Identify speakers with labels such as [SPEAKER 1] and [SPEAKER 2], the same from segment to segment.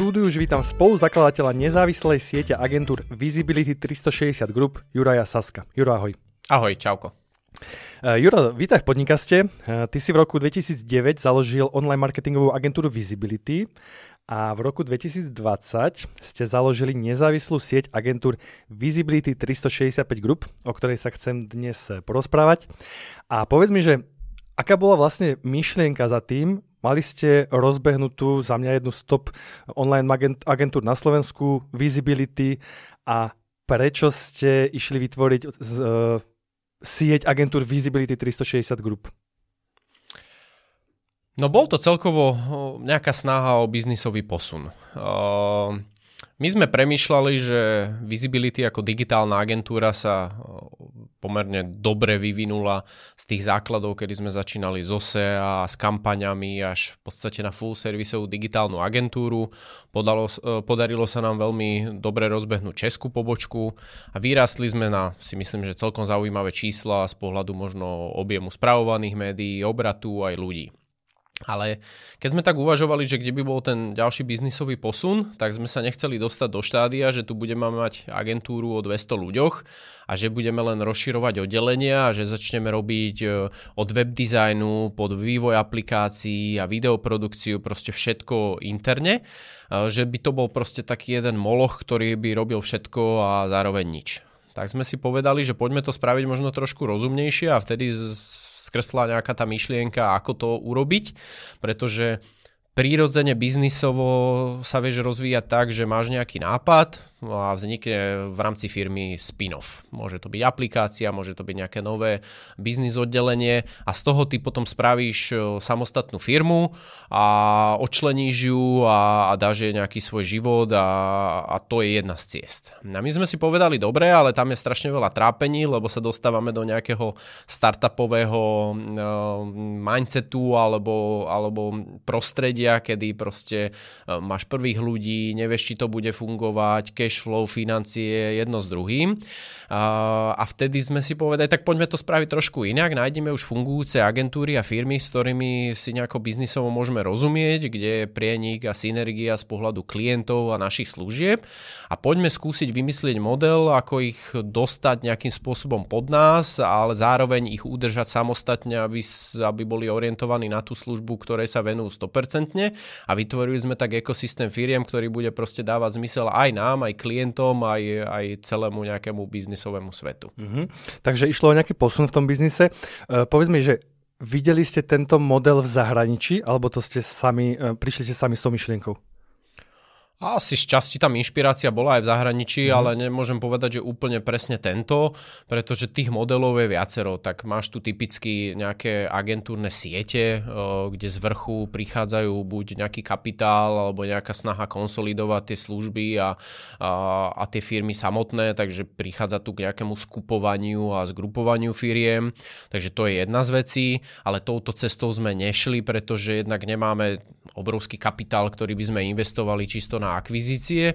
[SPEAKER 1] štúdiu už vítam spoluzakladateľa nezávislej siete agentúr Visibility 360 Group Juraja Saska. Jura, ahoj.
[SPEAKER 2] Ahoj, čauko.
[SPEAKER 1] Eh, Juro, vítaj v podnikaste. Eh, ty si v roku 2009 založil online marketingovú agentúru Visibility a v roku 2020 ste založili nezávislú sieť agentúr Visibility 365 Group, o ktorej sa chcem dnes eh, porozprávať. A povedz mi, že aká bola vlastne myšlienka za tým, Mali ste rozbehnutú, za mňa jednu stop online agentúr na Slovensku, Visibility a prečo ste išli vytvoriť z, uh, sieť agentúr Visibility 360 Group?
[SPEAKER 2] No bol to celkovo e, nejaká snaha o biznisový posun. Uh, my sme premyšľali, že Visibility ako digitálna agentúra sa pomerne dobre vyvinula z tých základov, kedy sme začínali z OSE a s kampaňami až v podstate na full servisovú digitálnu agentúru. Podalo, e, podarilo sa nám veľmi dobre rozbehnúť českú pobočku a vyrástli sme na, si myslím, že celkom zaujímavé čísla z pohľadu možno objemu spravovaných médií, obratu aj ľudí. Ale keď sme tak uvažovali, že kde by bol ten ďalší biznisový posun, tak sme sa nechceli dostať do štádia, že tu budeme mať agentúru o 200 ľuďoch a že budeme len rozširovať oddelenia a že začneme robiť e, od web dizajnu, pod vývoj aplikácií a videoprodukciu, proste všetko interne. E, že by to bol proste taký jeden moloch, ktorý by robil všetko a zároveň nič tak sme si povedali, že poďme to spraviť možno trošku rozumnejšie a vtedy skresla nejaká tá myšlienka, ako to urobiť, pretože prírodzene biznisovo sa vieš rozvíjať tak, že máš nejaký nápad, No a vznikne v rámci firmy spin-off. Môže to byť aplikácia, môže to byť nejaké nové biznis oddelenie a z toho ty potom spravíš e, samostatnú firmu a odčleníš ju a, a dáš jej nejaký svoj život a, a to je jedna z ciest. A my sme si povedali, dobre, ale tam je strašne veľa trápení, lebo sa dostávame do nejakého startupového e, mindsetu alebo, alebo prostredia, kedy proste e, máš prvých ľudí, nevieš, či to bude fungovať, keď cash flow, financie, jedno s druhým. A vtedy sme si povedali, tak poďme to spraviť trošku inak, nájdeme už fungujúce agentúry a firmy, s ktorými si nejako biznisovo môžeme rozumieť, kde je prienik a synergia z pohľadu klientov a našich služieb a poďme skúsiť vymyslieť model, ako ich dostať nejakým spôsobom pod nás, ale zároveň ich udržať samostatne, aby, aby boli orientovaní na tú službu, ktoré sa venujú 100% a vytvorili sme tak ekosystém firiem, ktorý bude proste dávať zmysel aj nám, aj klientom, aj, aj celému nejakému biznisovému svetu.
[SPEAKER 1] Mm-hmm. Takže išlo o nejaký posun v tom biznise. E, povedz mi, že videli ste tento model v zahraničí, alebo to ste sami, e, prišli ste sami s tou myšlienkou?
[SPEAKER 2] Asi z časti tam inšpirácia bola aj v zahraničí, mm. ale nemôžem povedať, že úplne presne tento, pretože tých modelov je viacero. Tak máš tu typicky nejaké agentúrne siete, eh, kde z vrchu prichádzajú buď nejaký kapitál alebo nejaká snaha konsolidovať tie služby a, a, a tie firmy samotné, takže prichádza tu k nejakému skupovaniu a zgrupovaniu firiem. Takže to je jedna z vecí, ale touto cestou sme nešli, pretože jednak nemáme obrovský kapitál, ktorý by sme investovali čisto na akvizície. E,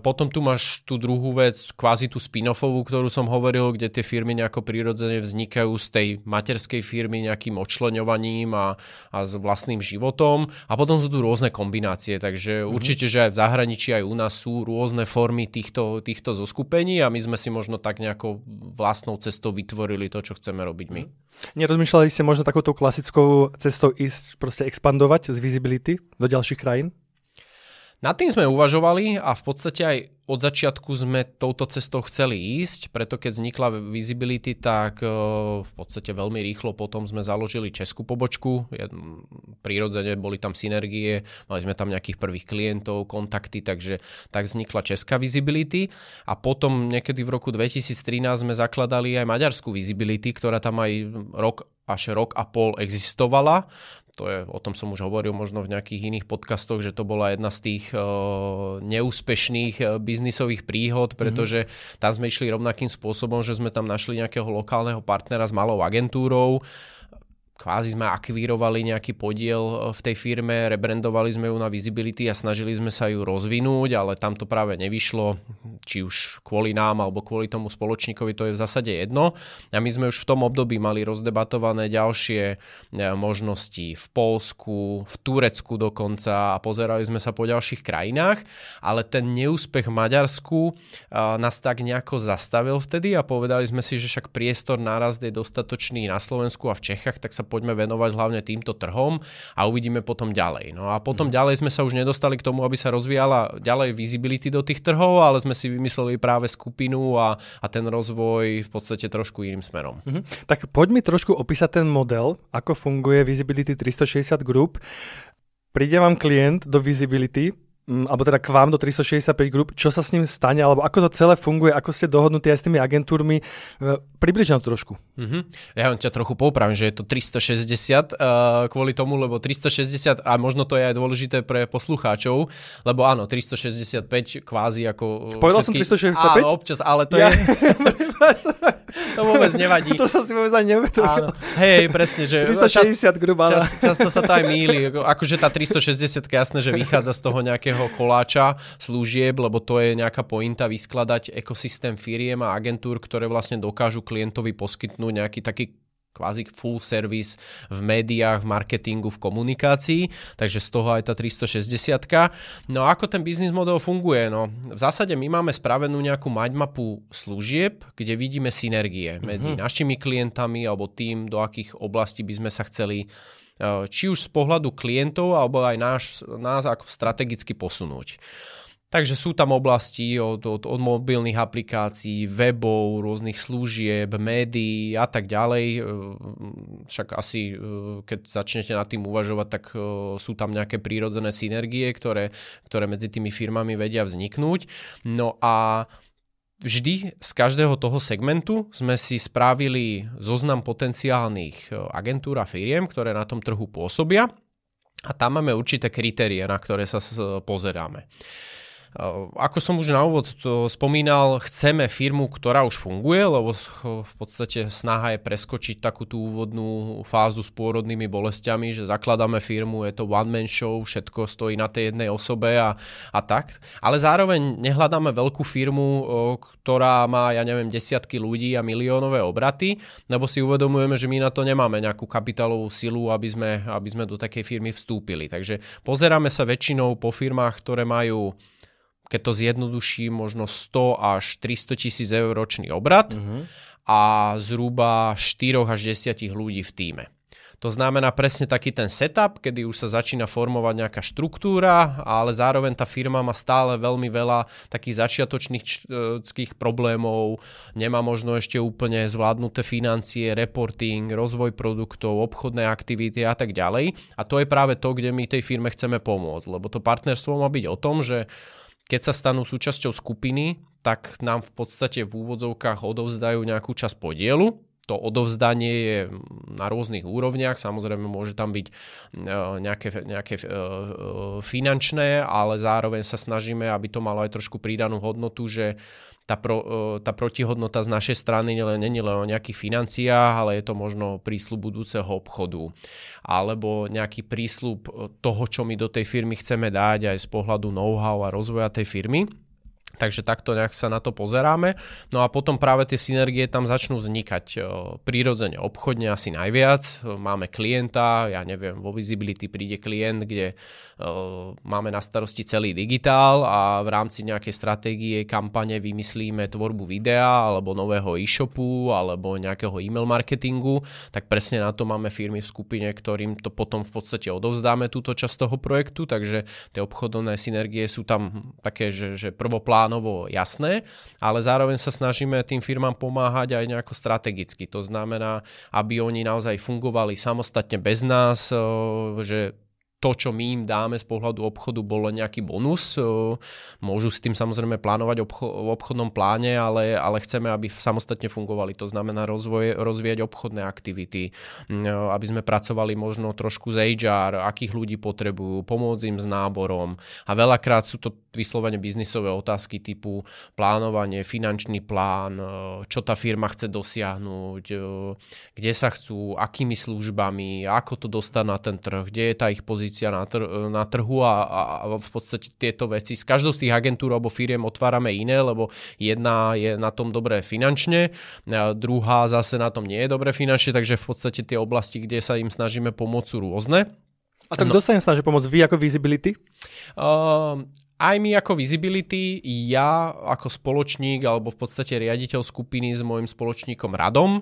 [SPEAKER 2] potom tu máš tú druhú vec, kvázi tú spin-offovú, ktorú som hovoril, kde tie firmy nejako prirodzene vznikajú z tej materskej firmy nejakým odčlenovaním a, a s vlastným životom. A potom sú tu rôzne kombinácie, takže mm-hmm. určite, že aj v zahraničí, aj u nás sú rôzne formy týchto, týchto zoskupení a my sme si možno tak nejako vlastnou cestou vytvorili to, čo chceme robiť my. Mhm.
[SPEAKER 1] Nerozmýšľali ste možno takouto klasickou cestou ísť, proste expandovať z visibility do ďalších krajín?
[SPEAKER 2] Nad tým sme uvažovali a v podstate aj od začiatku sme touto cestou chceli ísť, preto keď vznikla Visibility, tak e, v podstate veľmi rýchlo potom sme založili českú pobočku. Prírodzene boli tam synergie, mali sme tam nejakých prvých klientov, kontakty, takže tak vznikla česká Visibility. A potom niekedy v roku 2013 sme zakladali aj maďarskú Visibility, ktorá tam aj rok až rok a pol existovala to je, o tom som už hovoril možno v nejakých iných podcastoch, že to bola jedna z tých e, neúspešných eh, biznisových príhod, mhm. pretože mm-hmm. tam sme išli rovnakým spôsobom, že sme tam našli nejakého lokálneho partnera s malou agentúrou, kvázi sme akvírovali nejaký podiel e, v tej firme, rebrandovali sme ju na Visibility a snažili sme sa ju rozvinúť, ale tam to práve nevyšlo, či už kvôli nám alebo kvôli tomu spoločníkovi, to je v zásade jedno. A my sme už v tom období mali rozdebatované ďalšie e, možnosti v Polsku, v Turecku dokonca a pozerali sme sa po ďalších krajinách, ale ten neúspech v Maďarsku e, nás tak nejako zastavil vtedy a povedali sme si, že však priestor nárast je dostatočný na Slovensku a v Čechách, tak sa poďme venovať hlavne týmto trhom a uvidíme potom ďalej. No a potom mm. ďalej sme sa už nedostali k tomu, aby sa rozvíjala ďalej visibility do tých trhov, ale sme si vymysleli práve skupinu a, a ten rozvoj v podstate trošku iným smerom.
[SPEAKER 1] Mm-hmm. Tak poď mi trošku opísať ten model, ako funguje Visibility 360 Group. Príde vám klient do Visibility, Mm, alebo teda k vám do 365 Group, čo sa s ním stane, alebo ako to celé funguje, ako ste dohodnutí aj s tými agentúrmi. E, Približ nám to trošku.
[SPEAKER 2] Mm-hmm. Ja vám ťa trochu poupravím, že je to 360 uh, e, kvôli tomu, lebo 360, a možno to je aj dôležité pre poslucháčov, lebo áno, 365 kvázi ako... E, Povedal všetky... som 365? Áno, občas, ale to ja. je...
[SPEAKER 1] to vôbec nevadí. to som si vôbec ani nevedel. Áno.
[SPEAKER 2] Hej, presne, že... 360 čas, grubá. Čas, často sa to aj míli. Akože tá 360 jasné, že vychádza z toho nejakého koláča služieb, lebo to je nejaká pointa vyskladať ekosystém firiem a agentúr, ktoré vlastne dokážu klientovi poskytnúť nejaký taký kvázi full service v médiách, v marketingu, v komunikácii, takže z toho aj tá 360. No a ako ten biznis model funguje? No, v zásade my máme spravenú nejakú mindmapu služieb, kde vidíme synergie mhm. medzi mm-hmm. našimi klientami alebo tým, do akých oblastí by sme sa chceli e, či už z pohľadu klientov alebo aj náš, nás ako strategicky posunúť. Takže sú tam oblasti od, od, od mobilných aplikácií, webov, rôznych služieb, médií a tak ďalej. E, však asi, e, keď začnete nad tým uvažovať, tak e, sú tam nejaké prírodzené synergie, ktoré, ktoré medzi tými firmami vedia vzniknúť. No a vždy z každého toho segmentu sme si spravili zoznam potenciálnych agentúr a firiem, ktoré na tom trhu pôsobia a tam máme určité kritérie, na ktoré sa pozeráme. Eh, ako som už na úvod to spomínal, chceme firmu, ktorá už funguje, lebo v podstate snaha je preskočiť takú tú úvodnú fázu s pôrodnými bolestiami, že zakladáme firmu, je to one-man show, všetko stojí na tej jednej osobe a, a tak. Ale zároveň nehľadáme veľkú firmu, eh, ktorá má, ja neviem, desiatky ľudí a miliónové obraty, lebo si uvedomujeme, že my na to nemáme nejakú kapitálovú silu, aby sme, aby sme do takej firmy vstúpili. Takže pozeráme sa väčšinou po firmách, ktoré majú keď to zjednoduší, možno 100 až 300 tisíc eur ročný obrad uh-huh. Mhm. a zhruba 4 až 10 ľudí v týme. To znamená presne taký ten setup, kedy už sa začína formovať nejaká štruktúra, ale zároveň tá firma má stále veľmi veľa takých začiatočných e, problémov, nemá možno ešte úplne zvládnuté financie, reporting, rozvoj produktov, obchodné aktivity a tak ďalej. A to je práve to, kde my tej firme chceme pomôcť, lebo to partnerstvo má byť o tom, že keď sa stanú súčasťou skupiny, tak nám v podstate v úvodzovkách odovzdajú nejakú časť podielu to odovzdanie je na rôznych úrovniach. Samozrejme, môže tam byť e, nejaké, nejaké e, e, finančné, ale zároveň sa snažíme, aby to malo aj trošku pridanú hodnotu, že tá, pro, tá protihodnota z našej strany není len o nejakých financiách, ale je to možno prísľub budúceho obchodu alebo nejaký prísľub toho, čo my do tej firmy chceme dať aj z pohľadu know-how a rozvoja tej firmy. Takže takto nejak sa na to pozeráme. No a potom práve tie synergie tam začnú vznikať e, prirodzene obchodne asi najviac. E, máme klienta, ja neviem, vo Visibility príde klient, kde e, máme na starosti celý digitál a v rámci nejakej stratégie kampane vymyslíme tvorbu videa alebo nového e-shopu alebo nejakého e-mail marketingu, tak presne na to máme firmy v skupine, ktorým to potom v podstate odovzdáme túto časť toho projektu, takže tie obchodné synergie sú tam také, že, že prvoplán plánovo jasné, ale zároveň sa snažíme tým firmám pomáhať aj nejako strategicky. To znamená, aby oni naozaj fungovali samostatne bez nás, že to, čo my im dáme z pohľadu obchodu, bolo nejaký bonus. Môžu s tým samozrejme plánovať obcho- v obchodnom pláne, ale, ale chceme, aby samostatne fungovali. To znamená rozvoj, rozvíjať obchodné aktivity, aby sme pracovali možno trošku z HR, akých ľudí potrebujú, pomôcť im s náborom. A veľakrát sú to vyslovene biznisové otázky typu plánovanie, finančný plán, čo tá firma chce dosiahnuť, kde sa chcú, akými službami, ako to dostať na ten trh, kde je tá ich pozícia pozícia na, tr- na trhu a, a v podstate tieto veci z každou z tých agentúr alebo firiem otvárame iné, lebo jedna je na tom dobré finančne, a e, druhá zase na tom nie je dobré finančne, takže v podstate tie oblasti, kde sa im snažíme pomôcť sú rôzne. A tak no. kto sa
[SPEAKER 1] im snaží pomôcť? Vy ako Visibility?
[SPEAKER 2] Uh, aj my ako Visibility, ja ako spoločník alebo v podstate riaditeľ skupiny s môjim spoločníkom Radom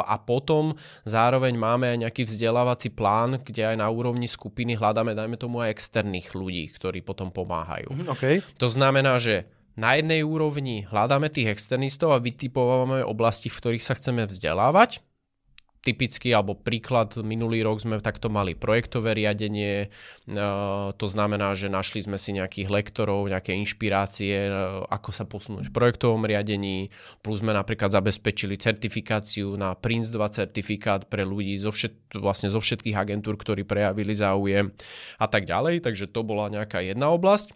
[SPEAKER 2] a potom zároveň máme aj nejaký vzdelávací plán, kde aj na úrovni skupiny hľadáme, dajme tomu, aj externých ľudí, ktorí potom pomáhajú. Mhm, okay. To znamená, že na jednej úrovni hľadáme tých externistov a vytipovávame oblasti, v ktorých sa chceme vzdelávať typický alebo príklad, minulý rok sme takto mali projektové riadenie, e, to znamená, že našli sme si nejakých lektorov, nejaké inšpirácie, e, ako sa posunúť v projektovom riadení, plus sme napríklad zabezpečili certifikáciu na PRINCE 2 certifikát pre ľudí zo, všet, vlastne zo všetkých agentúr, ktorí prejavili záujem a tak ďalej, takže to bola nejaká jedna oblasť.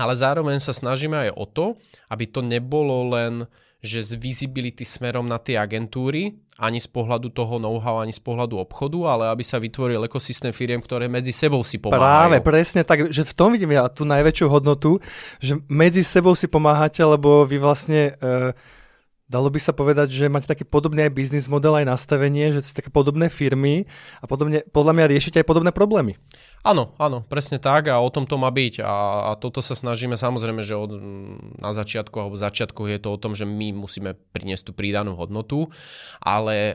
[SPEAKER 2] Ale zároveň sa snažíme aj o to, aby to nebolo len že z visibility smerom na tie agentúry, ani z pohľadu toho know-how, ani z pohľadu obchodu, ale aby sa vytvoril ekosystém firiem, ktoré medzi sebou si pomáhajú. Práve,
[SPEAKER 1] presne tak, že v tom vidím ja tú najväčšiu hodnotu, že medzi sebou si pomáhate, lebo vy vlastne... Uh, Dalo by sa povedať, že máte taký podobný aj biznis model, aj nastavenie, že ste také podobné firmy a podobne, podľa mňa riešite aj podobné problémy.
[SPEAKER 2] Áno, áno, presne tak a o tom to má byť a, a toto sa snažíme samozrejme, že od, na začiatku alebo začiatku je to o tom, že my musíme priniesť tú pridanú hodnotu, ale e,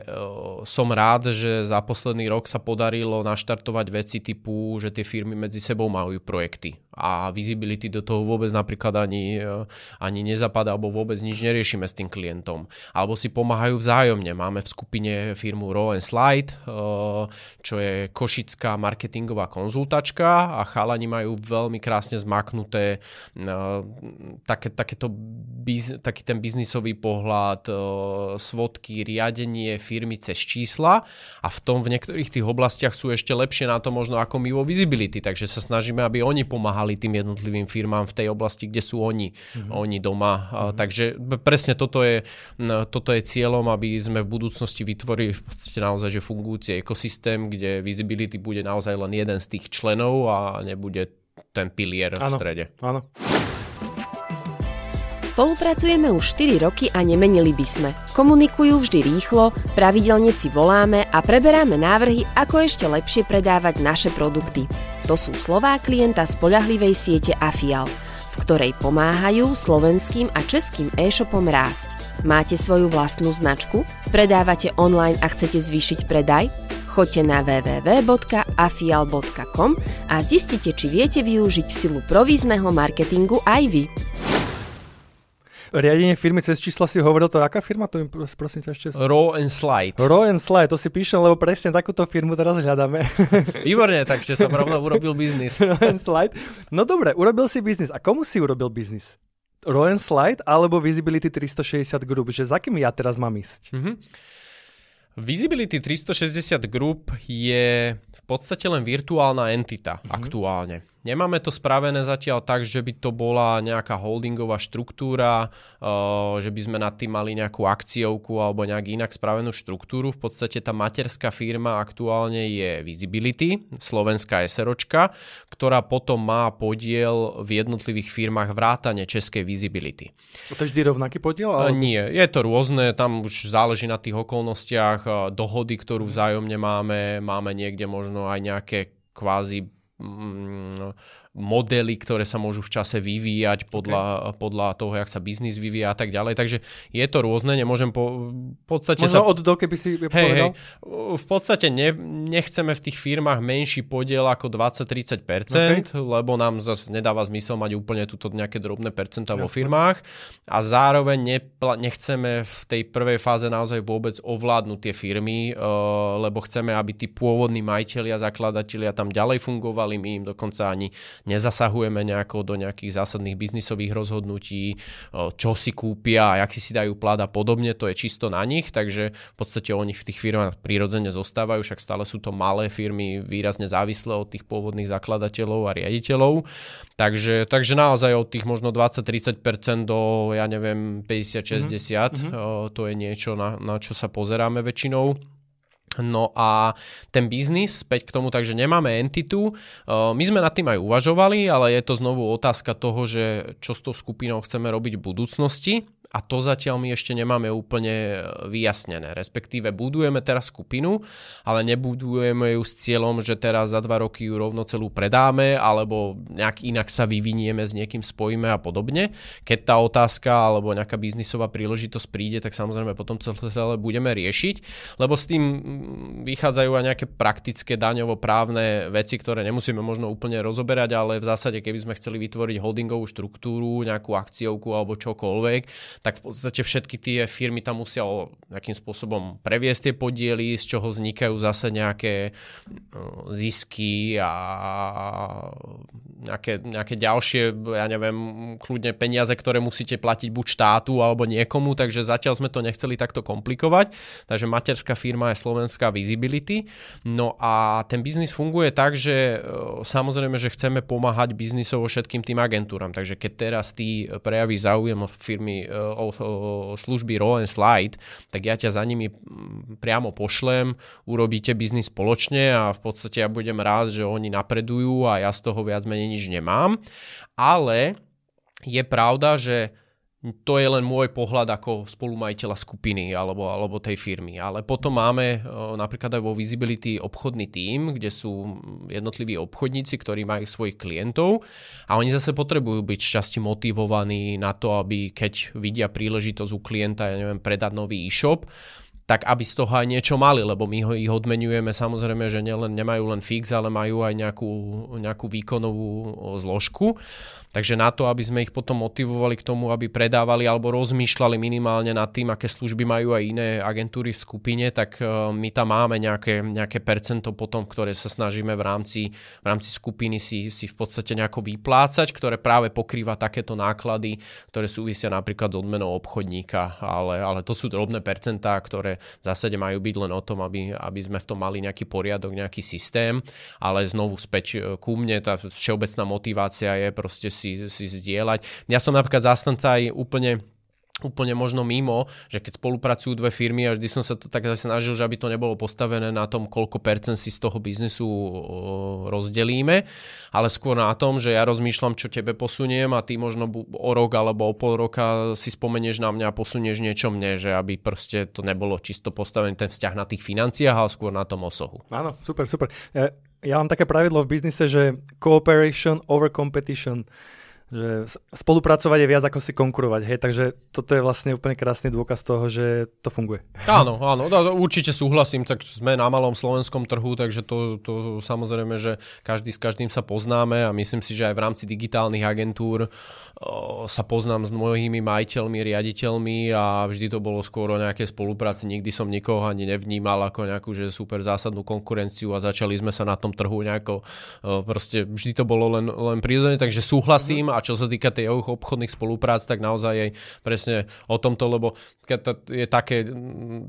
[SPEAKER 2] som rád, že za posledný rok sa podarilo naštartovať veci typu, že tie firmy medzi sebou majú projekty a visibility do toho vôbec napríklad ani, e, ani nezapadá, alebo vôbec nič neriešime s tým klientom. Alebo si pomáhajú vzájomne. Máme v skupine firmu Raw and Slide, e, čo je košická marketingová konzultačka a chalani majú veľmi krásne zmaknuté e, také, také to, taký ten biznisový pohľad, svodky, riadenie firmy cez čísla a v tom v niektorých tých oblastiach sú ešte lepšie na to možno ako my vo visibility, takže sa snažíme, aby oni pomáhali pomáhali tým jednotlivým firmám v tej oblasti, kde sú oni, mm-hmm. oni doma. Mm-hmm. Takže presne toto je, toto je cieľom, aby sme v budúcnosti vytvorili v podstate naozaj že fungujúci ekosystém, kde visibility bude naozaj len jeden z tých členov a nebude ten pilier ano, v strede. Áno. Spolupracujeme už 4 roky a nemenili by sme. Komunikujú vždy rýchlo, pravidelne si voláme a preberáme návrhy, ako ešte lepšie predávať naše produkty. To sú slová klienta spoľahlivej siete Afial, v ktorej pomáhajú slovenským a českým e-shopom rásť. Máte svoju vlastnú značku? Predávate online a chcete zvýšiť predaj? Choďte na www.afial.com a zistite, či viete využiť silu provízneho marketingu aj vy
[SPEAKER 1] riadenie firmy cez čísla si hovoril, to aká firma? To mi prosím ťa ešte...
[SPEAKER 2] Raw and Slide. Raw
[SPEAKER 1] and Slide, to si píšem, lebo presne takúto firmu teraz hľadáme. Výborne, takže som rovno urobil biznis. Raw and Slide. No dobre, urobil si biznis. A komu si urobil biznis? Raw and Slide alebo Visibility 360 Group? Že za kým ja teraz mám ísť? Mm-hmm.
[SPEAKER 2] Visibility 360 Group je v podstate len virtuálna entita mm-hmm. aktuálne. Nemáme to spravené zatiaľ tak, že by to bola nejaká holdingová štruktúra, eh, že by sme nad tým mali nejakú akciovku alebo nejak inak spravenú štruktúru. V podstate tá materská firma aktuálne je Visibility, slovenská SROčka, ktorá potom má podiel v jednotlivých firmách vrátane českej Visibility.
[SPEAKER 1] To je vždy rovnaký podiel? Ale... Eh,
[SPEAKER 2] nie, je to rôzne, tam už záleží na tých okolnostiach, eh, dohody, ktorú vzájomne máme, máme niekde možno aj nejaké kvázi 嗯。modely, ktoré sa môžu v čase vyvíjať podľa, okay. podľa toho, jak sa biznis vyvíja a tak ďalej. Takže je to rôzne, nemôžem po, v podstate Možno sa... od do, keby si hej, povedal? Hej, v podstate ne, nechceme v tých firmách menší podiel ako 20-30%, okay. lebo nám zase nedáva zmysel mať úplne túto nejaké drobné percenta Jasne. vo firmách a zároveň nepla, nechceme v tej prvej fáze naozaj vôbec ovládnuť tie firmy, eh, lebo chceme, aby tí pôvodní majiteľi a zakladatelia tam ďalej fungovali, my im dokonca ani nezasahujeme nejako do nejakých zásadných biznisových rozhodnutí, čo si kúpia, jak si si dajú plat a podobne, to je čisto na nich, takže v podstate oni v tých firmách prirodzene zostávajú, však stále sú to malé firmy, výrazne závislé od tých pôvodných zakladateľov a riaditeľov, takže, takže naozaj od tých možno 20-30% do, ja neviem, 50-60, mm-hmm. Mhm. to je niečo, na, na čo sa pozeráme väčšinou. No a ten biznis, späť k tomu, takže nemáme entitu. Uh, my sme nad tým aj uvažovali, ale je to znovu otázka toho, že čo s tou skupinou chceme robiť v budúcnosti a to zatiaľ my ešte nemáme úplne e, vyjasnené. Respektíve budujeme teraz skupinu, ale nebudujeme ju s cieľom, že teraz za dva roky ju rovno celú predáme alebo nejak inak sa vyvinieme, s niekým spojíme a podobne. Keď tá otázka alebo nejaká biznisová príležitosť príde, tak samozrejme potom celé budeme riešiť, lebo s tým mm, vychádzajú aj nejaké praktické daňovo-právne veci, ktoré nemusíme možno úplne rozoberať, ale v zásade keby sme chceli vytvoriť holdingovú štruktúru, nejakú akciovku alebo čokoľvek, tak v podstate všetky tie firmy tam musia nejakým spôsobom previesť tie podiely, z čoho vznikajú zase nejaké no, zisky a nejaké, nejaké ďalšie, ja neviem, kľudne peniaze, ktoré musíte platiť buď štátu alebo niekomu, takže zatiaľ sme to nechceli takto komplikovať. Takže materská firma je Slovenská Visibility. No a ten biznis funguje tak, že e, samozrejme, že chceme pomáhať biznisovo všetkým tým agentúram. Takže keď teraz ty prejaví záujem o firmy, e, o, o, o služby Roll and Slide, tak ja ťa za nimi priamo pošlem, urobíte biznis spoločne a v podstate ja budem rád, že oni napredujú a ja z toho viac menej nič nemám, ale je pravda, že to je len môj pohľad ako spolumajiteľa skupiny alebo, alebo tej firmy. Ale potom máme e, napríklad aj vo Visibility obchodný tím, kde sú jednotliví obchodníci, ktorí majú svojich klientov a oni zase potrebujú byť šťastí motivovaní na to, aby keď vidia príležitosť u klienta, ja neviem, predať nový e-shop, tak aby z toho aj niečo mali, lebo my ho, ich odmenujeme samozrejme, že nielen, nemajú len fix, ale majú aj nejakú, nejakú výkonovú zložku. Takže na to, aby sme ich potom motivovali k tomu, aby predávali alebo rozmýšľali minimálne nad tým, aké služby majú aj iné agentúry v skupine, tak e, my tam máme nejaké, nejaké percento potom, ktoré sa snažíme v rámci, v rámci skupiny si, si v podstate nejako vyplácať, ktoré práve pokrýva takéto náklady, ktoré súvisia napríklad s odmenou obchodníka, ale, ale to sú drobné percentá, ktoré v zásade majú byť len o tom, aby, aby sme v tom mali nejaký poriadok, nejaký systém, ale znovu späť e, ku mne, tá všeobecná motivácia je proste si, si zdieľať. Ja som napríklad zástanca aj úplne úplne možno mimo, že keď spolupracujú dve firmy a vždy som sa to tak snažil, že aby to nebolo postavené na tom, koľko percent si z toho biznesu rozdelíme, ale skôr na tom, že ja rozmýšľam, čo tebe posuniem a ty možno o rok alebo o pol roka si spomenieš na mňa a posunieš niečo mne, že aby proste to nebolo čisto postavený ten vzťah na tých financiách, ale skôr na tom osohu.
[SPEAKER 1] Áno, super, super. Ja, ja mám také pravidlo v biznise, že cooperation over competition že spolupracovať je viac ako si konkurovať, hej, takže toto je vlastne úplne krásny dôkaz toho, že to funguje.
[SPEAKER 2] Áno, áno, no, no, určite súhlasím, tak sme na malom slovenskom trhu, takže to, to samozrejme, že každý s každým sa poznáme a myslím si, že aj v rámci digitálnych agentúr o, sa poznám s mnohými majiteľmi, riaditeľmi a vždy to bolo skôr o nejakej spolupráci, nikdy som nikoho ani nevnímal ako nejakú, že super zásadnú konkurenciu a začali sme sa na tom trhu nejako, o, proste vždy to bolo len, len prírodne, takže súhlasím a čo sa týka tej obchodných spoluprác, tak naozaj aj presne o tomto, lebo je také,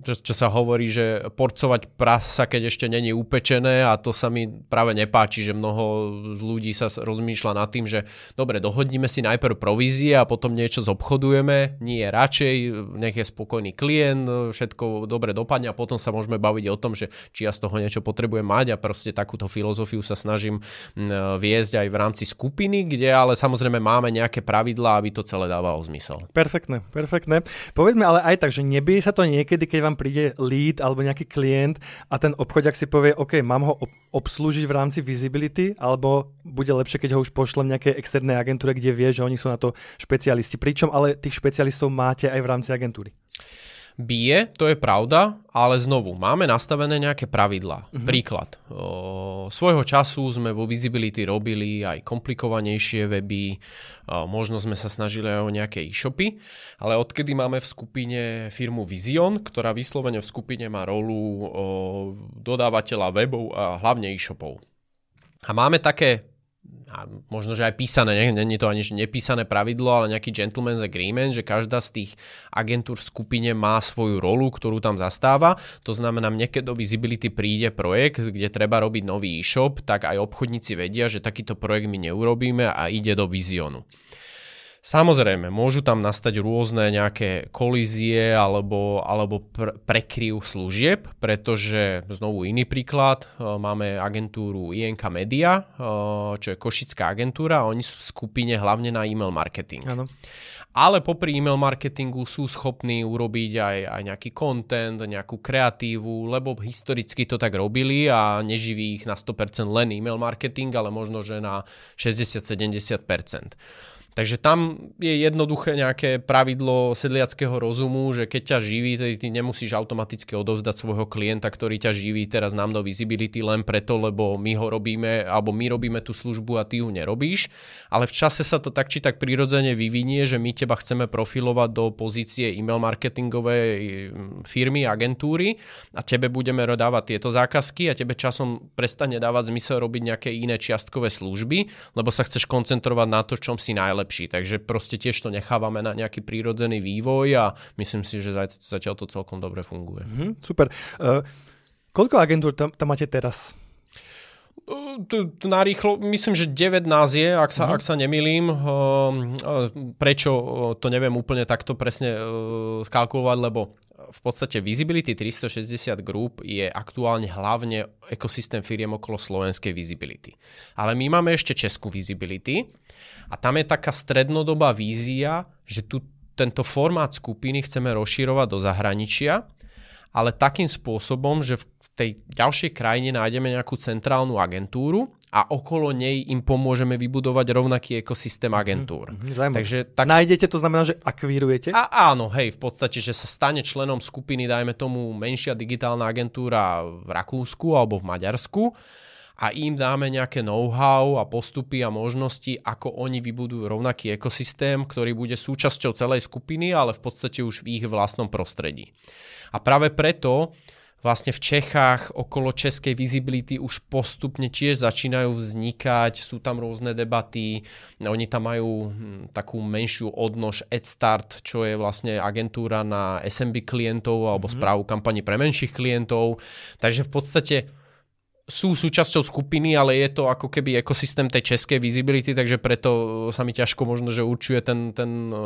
[SPEAKER 2] čo, čo sa hovorí, že porcovať prasa, keď ešte není upečené a to sa mi práve nepáči, že mnoho z ľudí sa rozmýšľa nad tým, že dobre, dohodníme si najprv provízie a potom niečo zobchodujeme, nie radšej, nech je spokojný klient, všetko dobre dopadne a potom sa môžeme baviť o tom, že či ja z toho niečo potrebujem mať a proste takúto filozofiu sa snažím mm, viesť aj v rámci skupiny, kde ale samozrejme samozrejme máme nejaké pravidlá, aby to celé dávalo zmysel.
[SPEAKER 1] Perfektné, perfektné. Povedzme ale aj tak, že nebije sa to niekedy, keď vám príde lead alebo nejaký klient a ten obchodiak si povie, OK, mám ho obslúžiť v rámci visibility, alebo bude lepšie, keď ho už pošlem nejaké externej agentúre, kde vie, že oni sú na to špecialisti. Pričom ale tých špecialistov máte aj v rámci agentúry
[SPEAKER 2] bije, to je pravda, ale znovu, máme nastavené nejaké pravidlá. Uh-huh. Príklad. O, svojho času sme vo Visibility robili aj komplikovanejšie weby, o, možno sme sa snažili aj o nejaké e-shopy, ale odkedy máme v skupine firmu Vision, ktorá vyslovene v skupine má rolu o, dodávateľa webov a hlavne e-shopov. A máme také a možno, že aj písané, nie, nie je to ani nepísané pravidlo, ale nejaký gentleman's agreement, že každá z tých agentúr v skupine má svoju rolu, ktorú tam zastáva. To znamená, mne keď do visibility príde projekt, kde treba robiť nový e-shop, tak aj obchodníci vedia, že takýto projekt my neurobíme a ide do vizionu. Samozrejme, môžu tam nastať rôzne nejaké kolízie alebo, alebo pr- prekryv služieb, pretože znovu iný príklad, e, máme agentúru INK Media, e, čo je košická agentúra, oni sú v skupine hlavne na e-mail marketing. Ano. Ale popri e-mail marketingu sú schopní urobiť aj, aj nejaký content, nejakú kreatívu, lebo historicky to tak robili a neživí ich na 100% len e-mail marketing, ale možno, že na 60-70%. Takže tam je jednoduché nejaké pravidlo sedliackého rozumu, že keď ťa živí, tedy ty nemusíš automaticky odovzdať svojho klienta, ktorý ťa živí teraz nám do visibility len preto, lebo my ho robíme, alebo my robíme tú službu a ty ju nerobíš. Ale v čase sa to tak či tak prirodzene vyvinie, že my teba chceme profilovať do pozície e-mail marketingovej mm, firmy, agentúry a tebe budeme dávať tieto zákazky a tebe časom prestane dávať zmysel robiť nejaké iné čiastkové služby, lebo sa chceš koncentrovať na to, v čom si najlepší lepší. Takže proste tiež to nechávame na nejaký prírodzený vývoj a myslím si, že zatiaľ to celkom dobre funguje.
[SPEAKER 1] Mm, super. Uh, koľko agentúr tam, tam máte teraz?
[SPEAKER 2] narýchlo, myslím, že 9 nás je, ak sa, uh-huh. ak sa nemýlim. Ehm, ehm, prečo e, to neviem úplne takto presne e, skalkulovať, lebo v podstate Visibility 360 Group je aktuálne hlavne ekosystém firiem okolo slovenskej visibility. Ale my máme ešte českú visibility a tam je taká strednodobá vízia, že tu tento formát skupiny chceme rozširovať do zahraničia ale takým spôsobom, že v tej ďalšej krajine nájdeme nejakú centrálnu agentúru a okolo nej im pomôžeme vybudovať rovnaký ekosystém mhm. agentúr. Mm, Takže tak... Nájdete, to znamená, že akvírujete? A áno, hej, v podstate, že sa stane členom skupiny, dajme tomu menšia digitálna agentúra v Rakúsku alebo v Maďarsku a im dáme nejaké know-how a postupy a možnosti, ako oni vybudujú rovnaký ekosystém, ktorý bude súčasťou celej skupiny, ale v podstate už v ich vlastnom prostredí. A práve preto vlastne v Čechách okolo českej visibility už postupne tiež začínajú vznikať, sú tam rôzne debaty, oni tam majú hm, takú menšiu odnož EdStart, čo je vlastne agentúra na SMB klientov alebo mhm. správu kampani pre menších klientov, takže v podstate sú súčasťou skupiny, ale je to ako keby ekosystém tej českej visibility, takže preto e, sa mi ťažko možno, že určuje ten, ten e,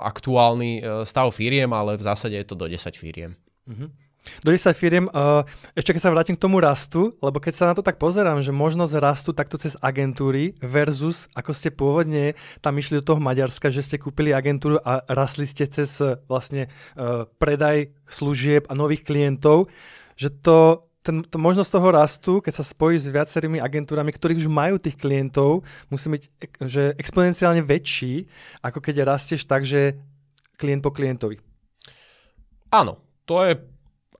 [SPEAKER 2] aktuálny e, stav firiem, ale v zásade je to do 10 firiem. Mm-hmm.
[SPEAKER 1] Do 10 firiem, ešte keď sa vrátim k tomu rastu, lebo keď sa na to tak pozerám, že možnosť rastu takto cez agentúry versus ako ste pôvodne tam išli do toho Maďarska, že ste kúpili agentúru a rastli ste cez vlastne predaj služieb a nových klientov, že to ten, to možnosť toho rastu, keď sa spojí s viacerými agentúrami, ktorí už majú tých klientov, musí byť že exponenciálne väčší, ako keď rastieš tak, že klient po klientovi.
[SPEAKER 2] Áno, to je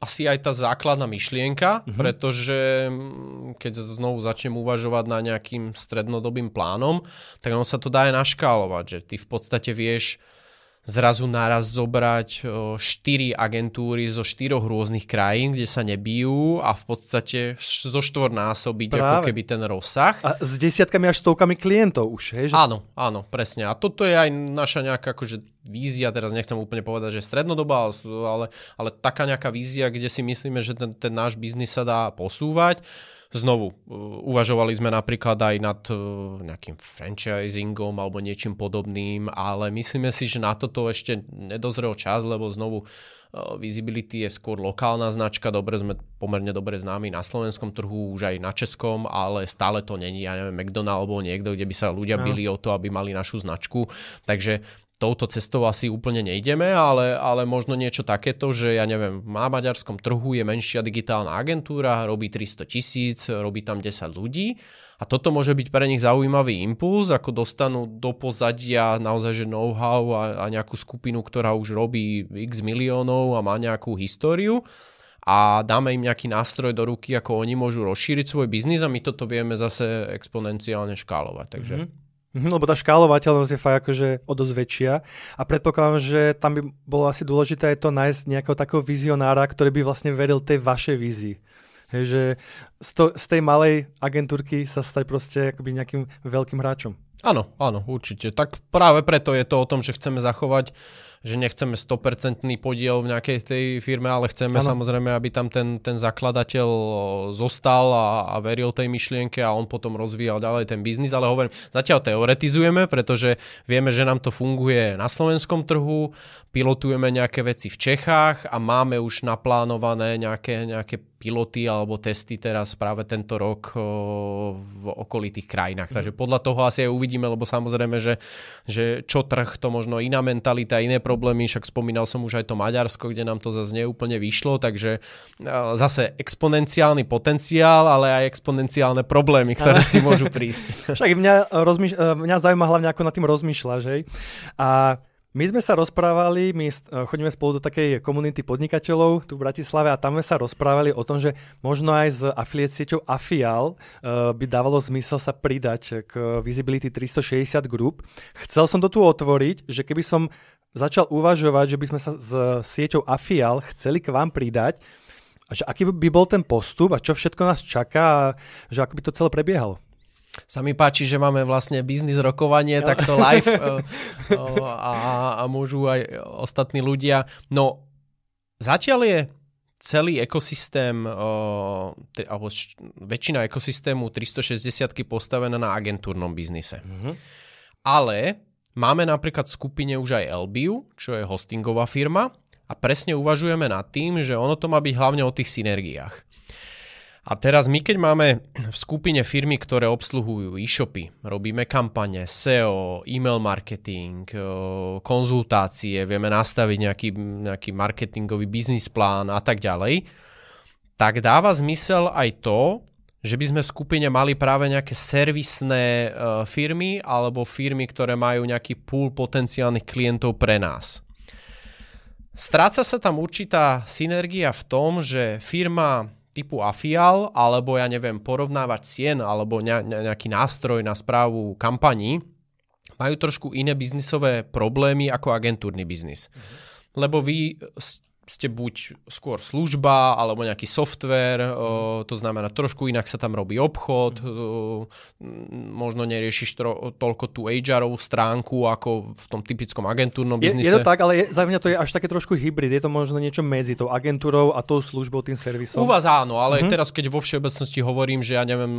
[SPEAKER 2] asi aj tá základná myšlienka, mm-hmm. pretože mm, keď znovu začnem uvažovať na nejakým strednodobým plánom, tak ono sa to dá aj naškálovať, že ty v podstate vieš, zrazu naraz zobrať e, štyri agentúry zo štyroch rôznych krajín, kde sa nebijú a v podstate zo štvornásobiť Práve. ako keby ten rozsah.
[SPEAKER 1] A s desiatkami až stovkami klientov už, hej? Že... Áno,
[SPEAKER 2] áno, presne. A toto je aj naša nejaká akože vízia, teraz nechcem úplne povedať, že strednodoba, ale, ale taká nejaká vízia, kde si myslíme, že ten, ten náš biznis sa dá posúvať. Znovu, e, uvažovali sme napríklad aj nad e, nejakým franchisingom alebo niečím podobným, ale myslíme si, že na toto ešte nedozrel čas, lebo znovu e, Visibility je skôr lokálna značka, dobre sme pomerne dobre známi na slovenskom trhu, už aj na českom, ale stále to není, ja neviem, McDonald's alebo niekto, kde by sa ľudia no. bili o to, aby mali našu značku. Takže touto cestou asi úplne nejdeme, ale, ale možno niečo takéto, že ja neviem, na maďarskom trhu je menšia digitálna agentúra, robí 300 tisíc, robí tam 10 ľudí a toto môže byť pre nich zaujímavý impuls, ako dostanú do pozadia naozaj že know-how a, a nejakú skupinu, ktorá už robí x miliónov a má nejakú históriu a dáme im nejaký nástroj do ruky, ako oni môžu rozšíriť svoj biznis a my toto vieme zase exponenciálne škálovať. Takže... Mm-hmm.
[SPEAKER 1] Mhm, lebo tá škálovateľnosť je fakt akože o dosť väčšia a predpokladám, že tam by bolo asi dôležité aj to nájsť nejakého takého vizionára, ktorý by vlastne veril tej vašej vízii. Hej, že z, to, z tej malej agentúrky sa stať proste akoby nejakým veľkým hráčom.
[SPEAKER 2] Áno, áno, určite. Tak práve preto je to o tom, že chceme zachovať uh, že nechceme 100% podiel v nejakej tej firme, ale chceme ano. samozrejme, aby tam ten, ten zakladateľ zostal a, a veril tej myšlienke a on potom rozvíjal ďalej ten biznis, ale hovorím, zatiaľ teoretizujeme, pretože vieme, že nám to funguje na slovenskom trhu, pilotujeme nejaké veci v Čechách a máme už naplánované nejaké, nejaké piloty alebo testy teraz práve tento rok v okolitých krajinách. Mhm. Takže podľa toho asi aj uvidíme, lebo samozrejme, že, že čo trh, to možno iná mentalita, iné problémy, však spomínal som už aj to Maďarsko, kde nám to zase neúplne vyšlo, takže e, zase exponenciálny potenciál, ale aj exponenciálne problémy, ktoré s tým môžu prísť. však
[SPEAKER 1] mňa, rozmýš- e, mňa zaujíma hlavne, ako nad tým rozmýšľaš, A my sme sa rozprávali, my e, chodíme spolu do takej komunity podnikateľov tu v Bratislave a tam sme sa rozprávali o tom, že možno aj s afiliate sieťou Afial by dávalo zmysel sa pridať k Visibility 360 Group. Chcel som to tu otvoriť, že keby som začal uvažovať, že by sme sa s sieťou Afial chceli k vám pridať, a že aký by bol ten postup a čo všetko nás čaká a že ako
[SPEAKER 2] by to celé prebiehalo? Sa mi páči, že máme vlastne biznis rokovanie, ja. takto live eh, a, a môžu aj ostatní ľudia. No zatiaľ je celý ekosystém, eh, alebo väčšina ekosystému 360 postavená na agentúrnom biznise. Mhm. Ale Máme napríklad v skupine už aj Elbiu, čo je hostingová firma a presne uvažujeme nad tým, že ono to má byť hlavne o tých synergiách. A teraz my, keď máme v skupine firmy, ktoré obsluhujú e-shopy, robíme kampane, SEO, e-mail marketing, e, konzultácie, vieme nastaviť nejaký, nejaký marketingový biznis plán a tak ďalej, tak dáva zmysel aj to, že by sme v skupine mali práve nejaké servisné e, firmy alebo firmy, ktoré majú nejaký pool potenciálnych klientov pre nás. Stráca sa tam určitá synergia v tom, že firma typu Afial alebo ja neviem porovnávať cien alebo nejaký nástroj na správu kampaní majú trošku iné biznisové problémy ako agentúrny biznis. Mhm. Lebo vy ste buď skôr služba alebo nejaký software, mm. to znamená trošku inak sa tam robí obchod, mm. možno neriešiš tro, toľko tú HR-ovú stránku ako v tom typickom agentúrnom biznise. Je, je to
[SPEAKER 1] tak, ale za mňa to je až také trošku hybrid, je to možno niečo medzi tou agentúrou a tou službou, tým servisom. U vás
[SPEAKER 2] áno, ale mm-hmm. teraz keď vo všeobecnosti hovorím, že ja neviem,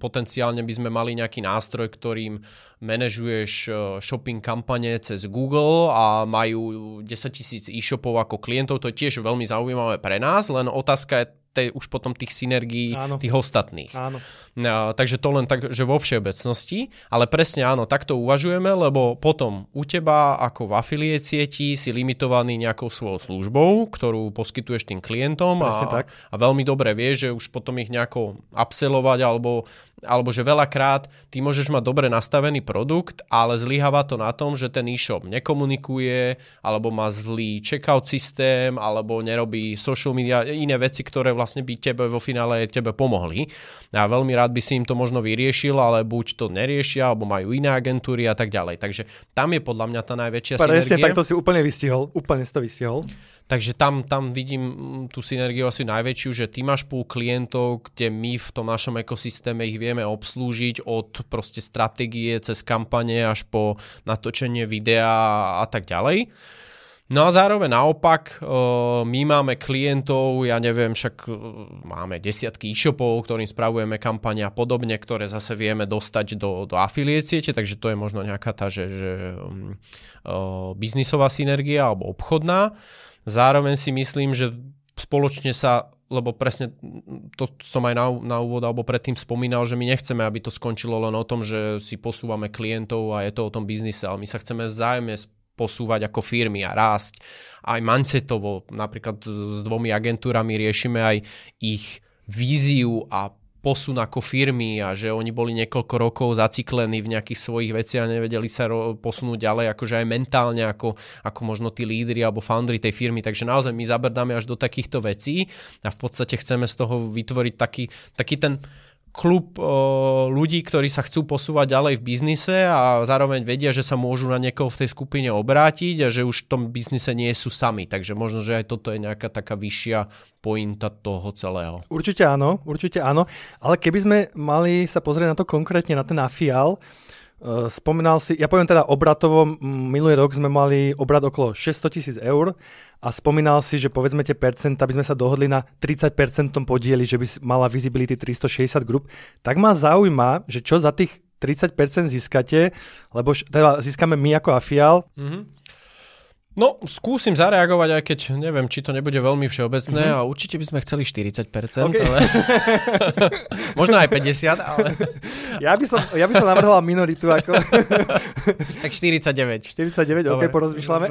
[SPEAKER 2] potenciálne by sme mali nejaký nástroj, ktorým manažuješ shopping kampane cez Google a majú 10 tisíc e-shopov ako klientov, to je tiež veľmi zaujímavé pre nás, len otázka je te, už potom tých synergií áno. tých ostatných. Áno. A, takže to len tak, že vo všeobecnosti, ale presne áno, takto uvažujeme, lebo potom u teba ako v afiliét sieti si limitovaný nejakou svojou službou, ktorú poskytuješ tým klientom a, tak. a veľmi dobre vieš, že už potom ich nejako absolvovať alebo, alebo že veľakrát ty môžeš mať dobre nastavený produkt, ale zlyháva to na tom, že ten e-shop nekomunikuje alebo má zlý checkout systém alebo nerobí social media, iné veci, ktoré vlastne vlastne by tebe vo finále tebe pomohli. A veľmi rád by si im to možno vyriešil, ale buď to neriešia, alebo majú iné agentúry a tak ďalej. Takže tam je podľa mňa tá najväčšia Presne, synergia. tak
[SPEAKER 1] to si úplne vystihol. Úplne si to vystihol. Takže
[SPEAKER 2] tam, tam vidím tú synergiu asi najväčšiu, že ty máš pú klientov, kde my v tom našom ekosystéme ich vieme obslúžiť od proste stratégie cez kampane až po natočenie videa a tak ďalej. No a zároveň naopak, eh, my máme klientov, ja neviem, však eh, máme desiatky e-shopov, ktorým spravujeme kampania a podobne, ktoré zase vieme dostať do, do afiliecie, takže to je možno nejaká tá, že, že mm, eh, biznisová synergia alebo obchodná. Zároveň si myslím, že spoločne sa lebo presne mm, to som aj na, na úvod alebo predtým spomínal, že my nechceme, aby to skončilo len o tom, že si posúvame klientov a je to o tom biznise, ale my sa chceme vzájomne posúvať ako firmy a rásť. Aj Mancetovo, napríklad s dvomi agentúrami riešime aj ich víziu a posun ako firmy a že oni boli niekoľko rokov zaciklení v nejakých svojich veciach a nevedeli sa ro- posunúť ďalej, akože aj mentálne, ako, ako možno tí lídry alebo foundry tej firmy. Takže naozaj my zabrdáme až do takýchto vecí a v podstate chceme z toho vytvoriť taký, taký ten klub ľudí, ktorí sa chcú posúvať ďalej v biznise a zároveň vedia, že sa môžu na niekoho v tej skupine obrátiť a že už v tom biznise nie sú sami. Takže možno, že aj toto je nejaká taká vyššia pointa toho celého.
[SPEAKER 1] Určite áno, určite áno. Ale keby sme mali sa pozrieť na to konkrétne, na ten afial, Eh, spomínal si, ja poviem teda obratovo, minulý rok sme mali obrat okolo 600 tisíc eur a spomínal si, že povedzme tie percent, aby sme sa dohodli na 30% podieli, že by mala visibility 360 grup, tak ma zaujíma, že čo za tých 30% získate, lebo teda získame my ako
[SPEAKER 2] Afial, mm-hmm No, skúsim zareagovať, aj keď neviem, či to nebude veľmi všeobecné mm-hmm. a určite by sme chceli 40%, okay. ale možno aj 50, ale...
[SPEAKER 1] ja, by som, ja by som navrhoval minoritu ako... tak 49. 49, Dobre. ok, porozmýšľame.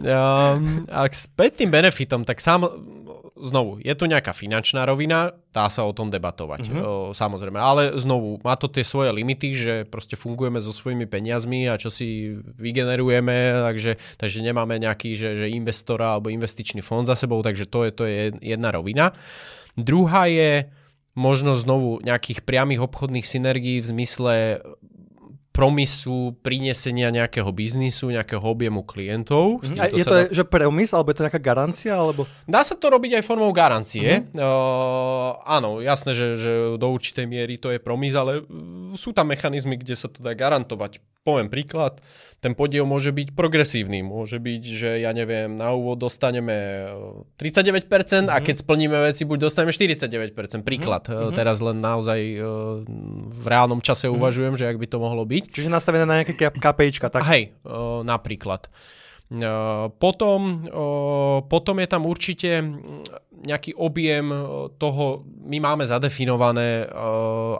[SPEAKER 2] Ja, a k späť tým benefitom, tak sám znovu, je tu nejaká finančná rovina, dá sa o tom debatovať, mm-hmm. o, samozrejme. Ale znovu, má to tie svoje limity, že proste fungujeme so svojimi peniazmi a čo si vygenerujeme, takže, takže nemáme nejaký že, že investora alebo investičný fond za sebou, takže to je, to je jedna rovina. Druhá je možno znovu nejakých priamých obchodných synergií v zmysle promisu prinesenia nejakého biznisu, nejakého objemu klientov. S mhm. je to, dá...
[SPEAKER 1] že promis, alebo je to nejaká garancia? Alebo...
[SPEAKER 2] Dá sa to robiť aj formou garancie. Uh-huh. Uh, áno, jasné, že, že do určitej miery to je promis, ale mm, sú tam mechanizmy, kde sa to dá garantovať poviem príklad, ten podiel môže byť progresívny. Môže byť, že ja neviem, na úvod dostaneme 39% eh, mm-hmm. a mhm. keď splníme veci, buď dostaneme 49%. Príklad. Mm-hmm. Teraz len naozaj eh, v reálnom čase mm-hmm. uvažujem, že ak by to mohlo byť. Čiže nastavené na nejaké KPIčka. Tak... Hej, napríklad. Potom, potom je tam určite nejaký objem eh, toho, my máme zadefinované eh,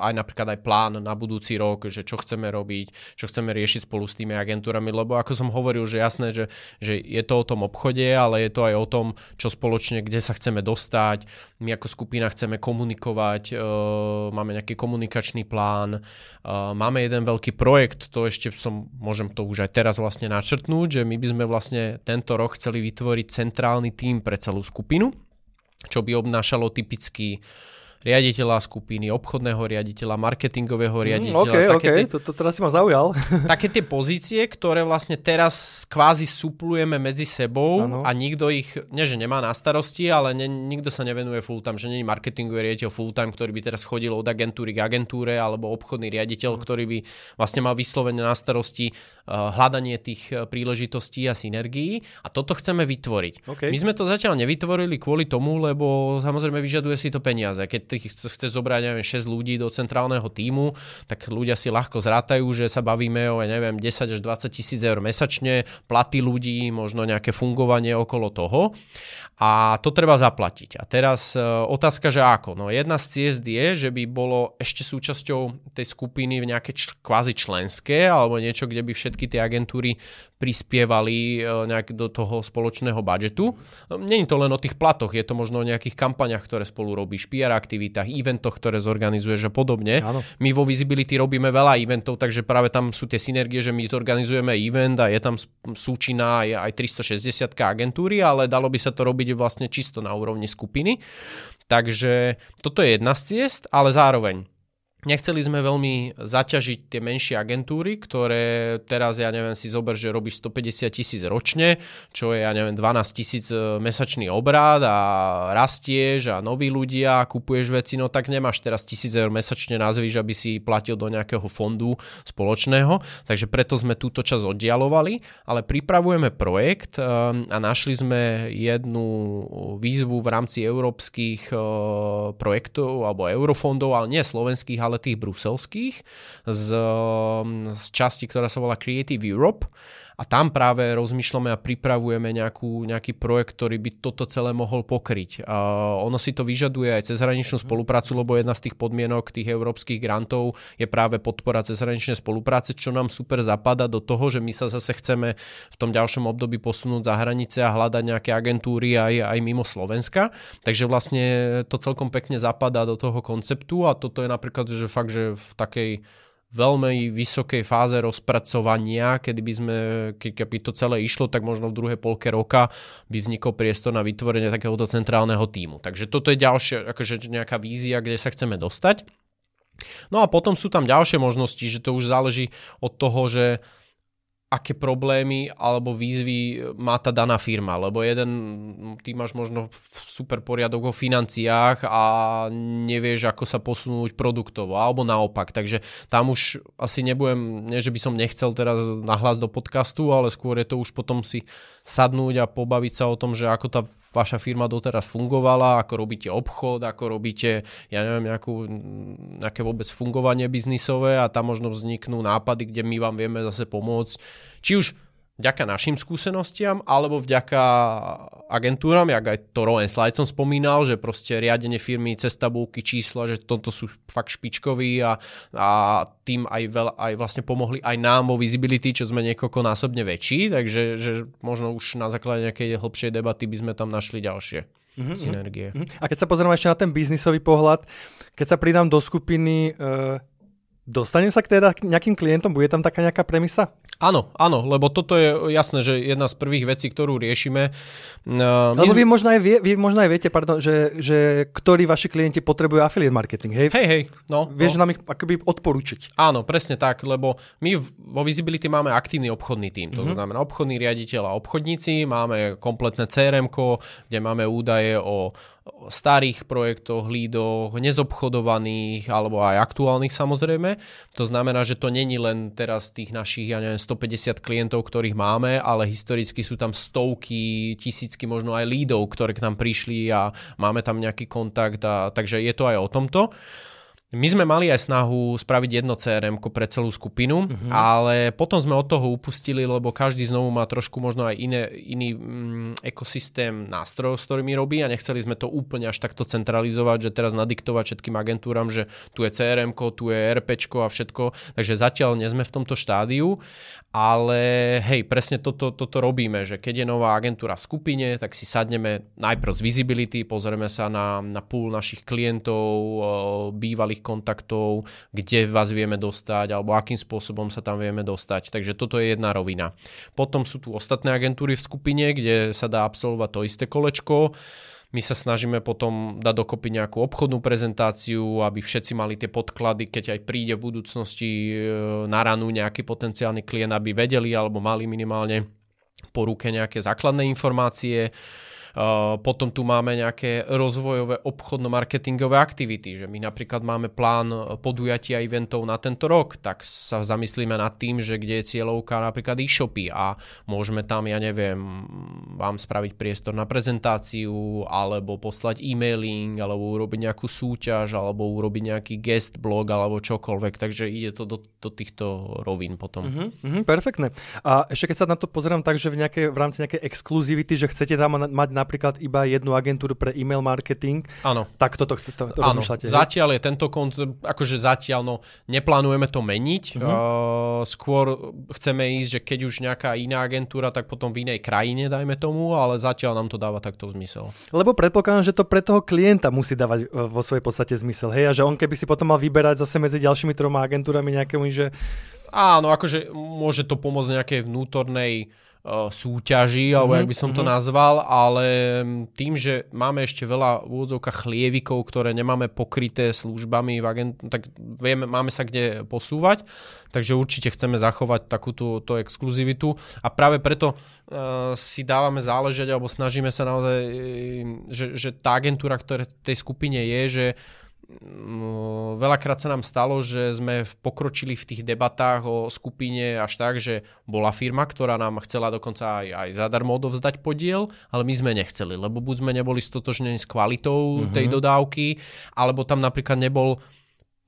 [SPEAKER 2] aj napríklad aj plán na budúci rok, že čo chceme robiť, čo chceme riešiť spolu s tými agentúrami, lebo ako som hovoril, že jasné, že, že je to o tom obchode, ale je to aj o tom, čo spoločne, kde sa chceme dostať, my ako skupina chceme komunikovať, eh, máme nejaký komunikačný plán, máme jeden veľký projekt, to ešte som, môžem to už aj teraz vlastne načrtnúť, že my by sme vlastne tento rok chceli vytvoriť centrálny tím pre celú skupinu, čo by obnášalo typicky riaditeľa skupiny, obchodného riaditeľa, marketingového mm, riaditeľa. Mm, okay, také okay, tie, to, to teraz si ma zaujal. také tie pozície, ktoré vlastne teraz kvázi suplujeme medzi sebou ano. a nikto ich, nie že nemá na starosti, ale ne, nikto sa nevenuje full time, že není marketingový riaditeľ full time, ktorý by teraz chodil od agentúry k agentúre alebo obchodný riaditeľ, mm. ktorý by vlastne mal vyslovene na starosti uh, hľadanie tých eh, príležitostí a synergií a toto chceme vytvoriť. Okay. My sme to zatiaľ nevytvorili kvôli tomu, lebo samozrejme vyžaduje si to peniaze. Keď ty chceš zobrať, neviem, 6 ľudí do centrálneho týmu, tak ľudia si ľahko zrátajú, že sa bavíme o, neviem, 10 až 20 tisíc eur mesačne, platy ľudí, možno nejaké fungovanie okolo toho. A to treba zaplatiť. A teraz e, otázka, že ako? No jedna z ciest je, že by bolo ešte súčasťou tej skupiny nejaké kvázi členské alebo niečo, kde by všetky tie agentúry prispievali e, nejak do toho spoločného budžetu. E, není to len o tých platoch, je to možno o nejakých kampaniach, ktoré spolu robíš, PR aktivitách, eventoch, ktoré zorganizuješ a podobne. Áno. My vo Visibility robíme veľa eventov, takže práve tam sú tie synergie, že my zorganizujeme event a je tam súčina aj 360 agentúry, ale dalo by sa to robiť vlastne čisto na úrovni skupiny. Takže toto je jedna z ciest, ale zároveň Nechceli sme veľmi zaťažiť tie menšie agentúry, ktoré teraz, ja neviem, si zober, že robíš 150 tisíc ročne, čo je, ja neviem, 12 tisíc e, mesačný obrad a rastieš a noví ľudia a kupuješ veci, no tak nemáš teraz tisíc eur mesačne nazvíš, aby si platil do nejakého fondu spoločného, takže preto sme túto časť oddialovali, ale pripravujeme projekt e, a našli sme jednu výzvu v rámci európskych e, projektov alebo eurofondov, ale nie slovenských, ale ale tých bruselských z, z časti, ktorá sa volá Creative Europe a tam práve rozmýšľame a pripravujeme nejakú, nejaký projekt, ktorý by toto celé mohol pokryť. Uh, ono si to vyžaduje aj cezhraničnú mhm. spoluprácu, lebo jedna z tých podmienok tých európskych grantov je práve podpora cezhraničnej spolupráce, čo nám super zapada do toho, že my sa zase chceme v tom ďalšom období posunúť za hranice a hľadať nejaké agentúry aj, aj mimo Slovenska. Takže vlastne to celkom pekne zapadá do toho konceptu a toto je napríklad, že fakt, že v takej veľmi vysokej fáze rozpracovania, kedy by sme, keď by to celé išlo, tak možno v druhej polke roka by vznikol priestor na vytvorenie takéhoto centrálneho týmu. Takže toto je ďalšia akože nejaká vízia, kde sa chceme dostať. No a potom sú tam ďalšie možnosti, že to už záleží od toho, že aké problémy alebo výzvy má tá daná firma, lebo jeden, ty máš možno super poriadok o financiách a nevieš, ako sa posunúť produktovo, alebo naopak, takže tam už asi nebudem, nie že by som nechcel teraz nahlas do podcastu, ale skôr je to už potom si sadnúť a pobaviť sa o tom, že ako tá vaša firma doteraz fungovala, ako robíte obchod, ako robíte, ja neviem, nejakú, nejaké vôbec fungovanie biznisové a tam možno vzniknú nápady, kde my vám vieme zase pomôcť. Či už vďaka našim skúsenostiam alebo vďaka agentúram, jak aj to Rowan Slide som spomínal, že proste riadenie firmy cez tabulky, čísla, že toto sú fakt špičkoví a, a tým aj, veľ, aj vlastne pomohli aj nám vo visibility, čo sme niekoľkonásobne väčší, takže že možno už na základe nejakej hlbšej debaty by sme tam našli ďalšie mm-hmm. synergie.
[SPEAKER 1] Mhm. A keď sa pozrieme ešte na ten biznisový pohľad, keď sa pridám do skupiny, e, dostanem sa k teda nejakým klientom, bude tam taká nejaká premisa?
[SPEAKER 2] Áno, áno, lebo toto je jasné, že jedna z prvých vecí, ktorú riešime. Uh, lebo vy
[SPEAKER 1] možno aj, vie, vy možno aj viete, pardon, že, že ktorí vaši klienti potrebujú affiliate marketing, hej? Hej, hej. No, Vieš no. nám ich
[SPEAKER 2] akoby odporučiť. Áno, presne tak, lebo my vo Visibility máme aktívny obchodný tým, to mm-hmm. znamená obchodný riaditeľ a obchodníci, máme kompletné crm kde máme údaje o starých projektoch, lídoch, nezobchodovaných alebo aj aktuálnych samozrejme. To znamená, že to není len teraz tých našich, ja neviem, 150 klientov, ktorých máme, ale historicky sú tam stovky, tisícky možno aj lídov, ktoré k nám prišli a máme tam nejaký kontakt. A, takže je to aj o tomto. My sme mali aj snahu spraviť jedno CRM pre celú skupinu, mm-hmm. ale potom sme od toho upustili, lebo každý znovu má trošku možno aj iné, iný mm, ekosystém nástrojov, s ktorými robí a nechceli sme to úplne až takto centralizovať, že teraz nadiktovať všetkým agentúram, že tu je CRM, tu je RP a všetko, takže zatiaľ nie sme v tomto štádiu, ale hej, presne toto, toto robíme, že keď je nová agentúra v skupine, tak si sadneme najprv z visibility, pozrieme sa na, na pool našich klientov, bývalých kontaktov, kde vás vieme dostať alebo akým spôsobom sa tam vieme dostať. Takže toto je jedna rovina. Potom sú tu ostatné agentúry v skupine, kde sa dá absolvovať to isté kolečko. My sa snažíme potom dať dokopy nejakú obchodnú prezentáciu, aby všetci mali tie podklady, keď aj príde v budúcnosti e, na ranu nejaký potenciálny klient, aby vedeli alebo mali minimálne po ruke nejaké základné informácie. E, potom tu máme nejaké rozvojové obchodno-marketingové aktivity, že my napríklad máme plán podujatia eventov na tento rok, tak sa zamyslíme nad tým, že kde je cieľovka napríklad e-shopy a môžeme tam, ja neviem, vám spraviť priestor na prezentáciu, alebo poslať e-mailing, alebo urobiť nejakú súťaž, alebo urobiť nejaký guest blog, alebo čokoľvek. Takže ide to do, do týchto rovín potom. Uh-huh, mhm,
[SPEAKER 1] mhm, uh-huh, perfektne. A ešte keď sa na to pozerám tak, že v, nejakej, v rámci nejakej exkluzivity, že chcete tam mať napríklad iba jednu agentúru pre e-mail marketing, Áno. tak toto chcete, to, to
[SPEAKER 2] Zatiaľ je tento koncept, akože zatiaľ, no neplánujeme to meniť, Uh-huh. uh, skôr chceme ísť, že keď už nejaká iná agentúra, tak potom v inej krajine, dajme to tomu, ale zatiaľ nám to dáva takto zmysel.
[SPEAKER 1] Lebo predpokladám, že to pre toho klienta musí dávať e, vo svojej podstate zmysel, hej, a že on keby si potom mal vyberať zase medzi ďalšími troma agentúrami nejakému, že...
[SPEAKER 2] Áno, akože môže to pomôcť nejakej vnútornej E, súťaži, alebo mm-hmm, jak mhm, by som to mm-hmm. nazval, ale tým, že máme ešte veľa v chlievikov, ktoré nemáme pokryté službami, v agent, tak vieme, máme sa kde posúvať, takže určite chceme zachovať takúto to exkluzivitu a práve preto uh, si dávame záležať, alebo snažíme sa naozaj, e, že, že tá agentúra, ktorá v tej skupine je, že uh, Mm, veľakrát sa nám stalo, že sme pokročili v tých debatách o skupine až tak, že bola firma, ktorá nám chcela dokonca aj, aj zadarmo odovzdať podiel, ale my sme nechceli, lebo buď sme neboli stotožnení s kvalitou mm-hmm. tej mhm. dodávky, alebo tam napríklad nebol uh,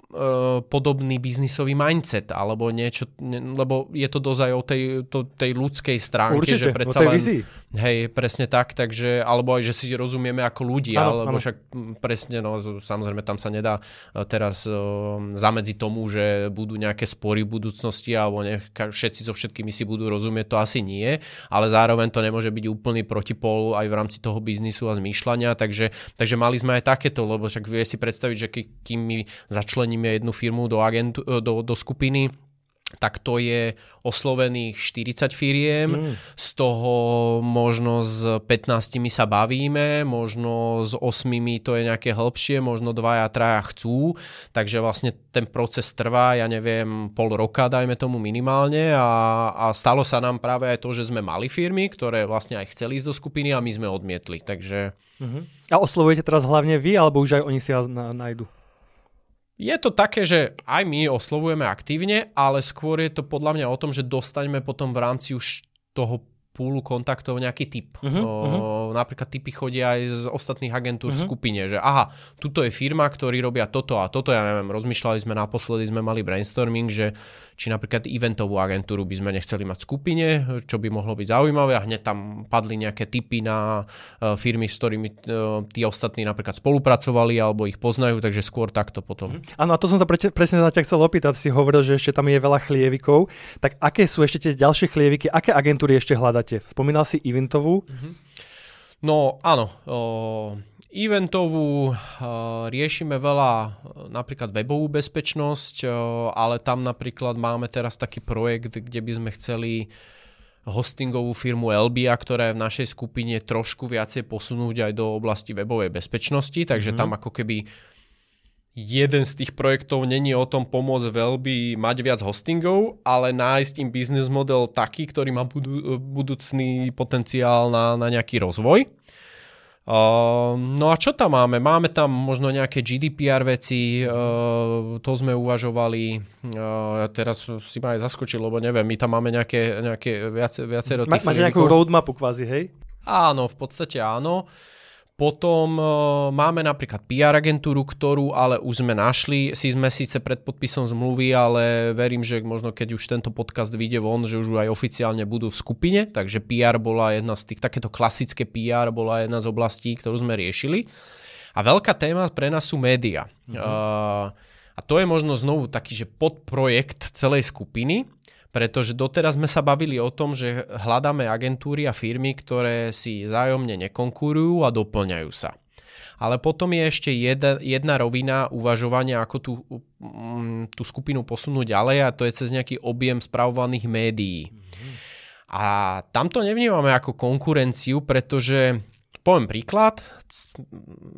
[SPEAKER 2] E, podobný biznisový mindset alebo niečo, lebo je to dozaj o tej, to, tej ľudskej stránke, Určite, že predsa len, vizii. hej, presne tak, takže, alebo aj, že si rozumieme ako ľudia, ano, alebo ano. však presne, no samozrejme tam sa nedá e, teraz uh, e, zamedzi tomu, že budú nejaké spory v budúcnosti alebo ne, všetci so všetkými si budú rozumieť, to asi nie, ale zároveň to nemôže byť úplný protipol aj v rámci toho biznisu a zmýšľania, takže, takže mali sme aj takéto, lebo však vie si predstaviť, že kým my začleníme zaradíme jednu firmu do, agentu, e, do, do skupiny, tak to je oslovených 40 firiem, mm. z toho možno s 15 sa bavíme, možno s 8 to je nejaké hĺbšie, možno a 3 chcú, takže vlastne ten proces trvá, ja neviem, pol roka, dajme tomu minimálne a, a stalo sa nám práve aj to, že sme mali firmy, ktoré vlastne aj chceli ísť do skupiny a my sme odmietli, takže... Mm-hmm.
[SPEAKER 1] A oslovujete teraz hlavne vy, alebo už aj oni si vás nájdu?
[SPEAKER 2] je to také, že aj my oslovujeme aktívne, ale skôr je to podľa mňa o tom, že dostaňme potom v rámci už toho púlu kontaktov nejaký typ. Uh-huh, mhm, o, uh-huh. Napríklad typy chodia aj z ostatných agentúr uh-huh. v mhm. skupine, že aha, tuto je firma, ktorí robia toto a toto, ja neviem, rozmýšľali sme naposledy, sme mali brainstorming, že uh, či napríklad eventovú agentúru by sme nechceli mať v skupine, čo by mohlo byť zaujímavé a hneď tam padli nejaké tipy na e, firmy, s ktorými e, tí ostatní napríklad spolupracovali alebo ich poznajú, takže skôr takto potom.
[SPEAKER 1] Mhm. Áno, a to som sa presne na ťa chcel opýtať, si hovoril, že ešte tam je veľa chlievikov, tak aké sú ešte tie ďalšie chlieviky, aké agentúry ešte hľadáte? Spomínal si eventovú?
[SPEAKER 2] Mhm. No áno, eventovú, eh, riešime veľa eh, napríklad webovú bezpečnosť, eh, ale tam napríklad máme teraz taký projekt, kde by sme chceli hostingovú firmu Elbia, ktorá je v našej skupine trošku viacej posunúť aj do oblasti webovej bezpečnosti, takže mm-hmm. tam ako keby jeden z tých projektov není o tom pomôcť veľby mať viac hostingov, ale nájsť im biznis model taký, ktorý má budú, budúcný potenciál na, na nejaký rozvoj. Uh, no a čo tam máme? Máme tam možno nejaké GDPR veci, uh, to sme uvažovali, uh, teraz si ma aj zaskočil, lebo neviem, my tam máme nejaké, nejaké viac, viacero tých... Máte máš nejakú roadmapu kvázi, hej? Áno, v podstate áno. Uh, potom e, máme napríklad PR agentúru, ktorú ale už sme našli. Si sme síce pred podpisom zmluvy, ale verím, že možno keď už tento podcast vyjde von, že už aj oficiálne budú v skupine. Takže PR bola jedna z tých, takéto klasické PR bola jedna z oblastí, ktorú sme riešili. A veľká téma pre nás sú média. Mhm. E, a to je možno znovu taký, že podprojekt celej skupiny pretože doteraz sme sa bavili o tom, že hľadáme agentúry a firmy, ktoré si zájomne nekonkurujú a doplňajú sa. Ale potom je ešte jedna, jedna rovina uvažovania, ako tú, mm, tú skupinu posunúť ďalej a to je cez nejaký objem spravovaných médií. A tamto nevnímame ako konkurenciu, pretože poviem príklad,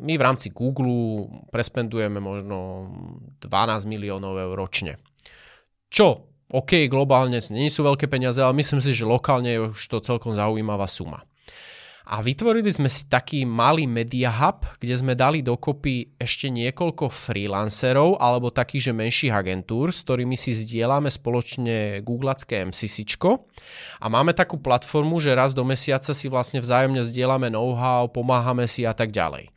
[SPEAKER 2] my v rámci Google prespendujeme možno 12 miliónov eur ročne. Čo OK, globálne nie sú veľké peniaze, ale myslím si, že lokálne je už to celkom zaujímavá suma. A vytvorili sme si taký malý media hub, kde sme dali dokopy ešte niekoľko freelancerov alebo takých, že menších agentúr, s ktorými si zdieľame spoločne googlacké MCC. A máme takú platformu, že raz do mesiaca si vlastne vzájomne zdieľame know-how, pomáhame si a tak ďalej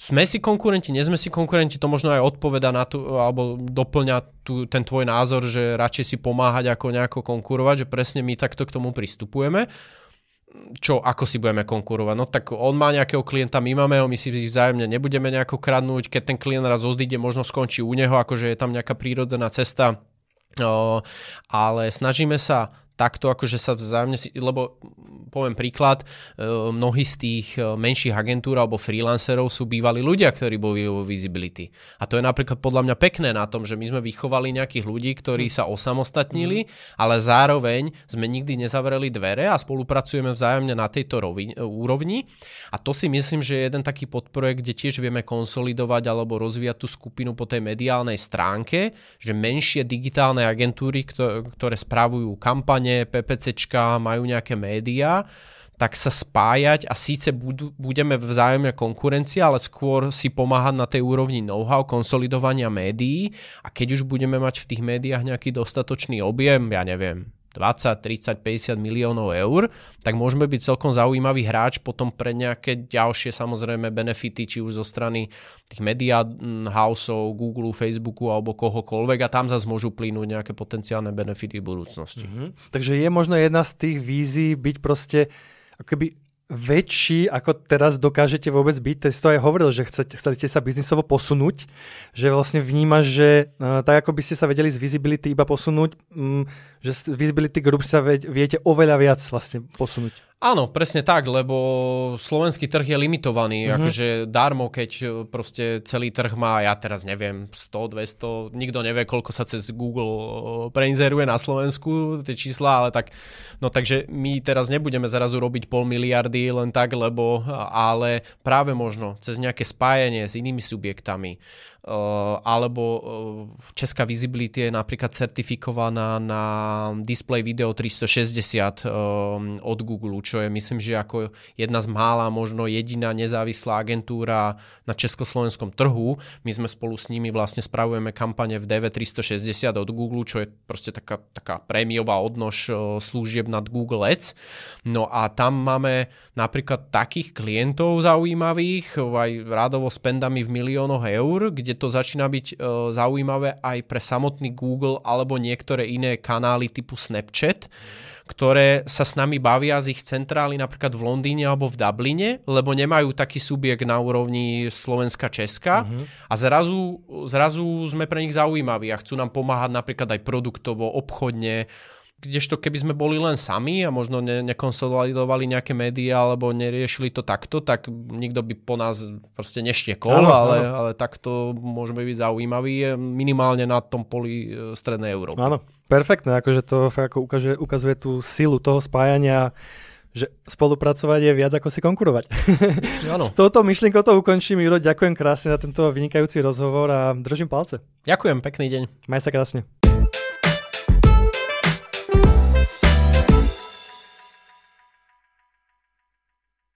[SPEAKER 2] sme si konkurenti, nie sme si konkurenti, to možno aj odpoveda na tú, alebo doplňa tú, ten tvoj názor, že radšej si pomáhať ako nejako konkurovať, že presne my takto k tomu pristupujeme. Čo, ako si budeme konkurovať? No tak on má nejakého klienta, my máme ho, my si vzájomne nebudeme nejako kradnúť, keď ten klient raz odíde, možno skončí u neho, akože je tam nejaká prírodzená cesta, ale snažíme sa takto akože sa vzájomne, lebo poviem príklad, e, mnohí z tých e, menších agentúr alebo freelancerov sú bývali ľudia, ktorí boli vo visibility. A to je napríklad podľa mňa pekné na tom, že my sme vychovali nejakých ľudí, ktorí hm. sa osamostatnili, mhm. ale zároveň sme nikdy nezavreli dvere a spolupracujeme vzájomne na tejto rovin, e, úrovni. A to si myslím, že je jeden taký podprojekt, kde tiež vieme konsolidovať alebo rozvíjať tú skupinu po tej mediálnej stránke, že menšie digitálne agentúry, ktoré spravujú kampane, prípadne PPCčka majú nejaké médiá, tak sa spájať a síce budu, budeme vzájomne konkurencia, ale skôr si pomáhať na tej úrovni know-how, konsolidovania médií a keď už budeme mať v tých médiách nejaký dostatočný objem, ja neviem, 20, 30, 50 miliónov eur, tak môžeme byť celkom zaujímavý hráč potom pre nejaké ďalšie samozrejme benefity, či už zo strany tých media mm, houseov, Google, Facebooku alebo kohokoľvek a tam zase môžu plínuť nejaké potenciálne benefity v budúcnosti. Mm-hmm.
[SPEAKER 1] Takže je možno jedna z tých vízií byť proste akoby väčší, ako teraz dokážete vôbec byť. Ty si to aj hovoril, že chcete, chcete sa biznisovo posunúť, že vlastne vnímaš, že uh, tak ako by ste sa vedeli z visibility iba posunúť, um, že z visibility group sa viete oveľa viac vlastne posunúť.
[SPEAKER 2] Áno, presne tak, lebo slovenský trh je limitovaný, mm-hmm. akože darmo, keď e, proste celý trh má, ja teraz neviem, 100, 200, nikto nevie, koľko sa cez Google e, preinzeruje na Slovensku, tie čísla, ale tak, no takže my teraz nebudeme zrazu robiť pol miliardy len tak, lebo, e, ale práve možno cez nejaké spájanie s inými subjektami, uh, alebo uh, Česká Visibility je napríklad certifikovaná na Um, display video 360 um, od Google, čo je myslím, že ako jedna z mála, možno jediná nezávislá agentúra na československom trhu. My sme spolu s nimi vlastne spravujeme kampane v DV360 od Google, čo je proste taká, taká prémiová odnož uh, služieb nad Google Ads. No a tam máme napríklad takých klientov zaujímavých, aj rádovo s pendami v miliónoch eur, kde to začína byť uh, zaujímavé aj pre samotný Google alebo niektoré iné kanály kanály typu Snapchat, ktoré sa s nami bavia z ich centrály napríklad v Londýne alebo v Dubline, lebo nemajú taký subjekt na úrovni Slovenska, Česka uh-huh. a zrazu, zrazu sme pre nich zaujímaví a chcú nám pomáhať napríklad aj produktovo, obchodne, kdežto keby sme boli len sami a možno ne, nekonsolidovali nejaké médiá alebo neriešili to takto, tak nikto by po nás proste neštiekol, áno, ale, áno. ale takto môžeme byť zaujímaví minimálne na tom poli e, strednej Európy.
[SPEAKER 1] Áno perfektné, akože to ako ukazuje, ukazuje tú silu toho spájania že spolupracovať je viac ako si konkurovať. Ano. S touto myšlienkou to ukončím. Juro, ďakujem krásne za tento vynikajúci rozhovor a držím palce.
[SPEAKER 2] Ďakujem, pekný deň.
[SPEAKER 1] Maj sa krásne.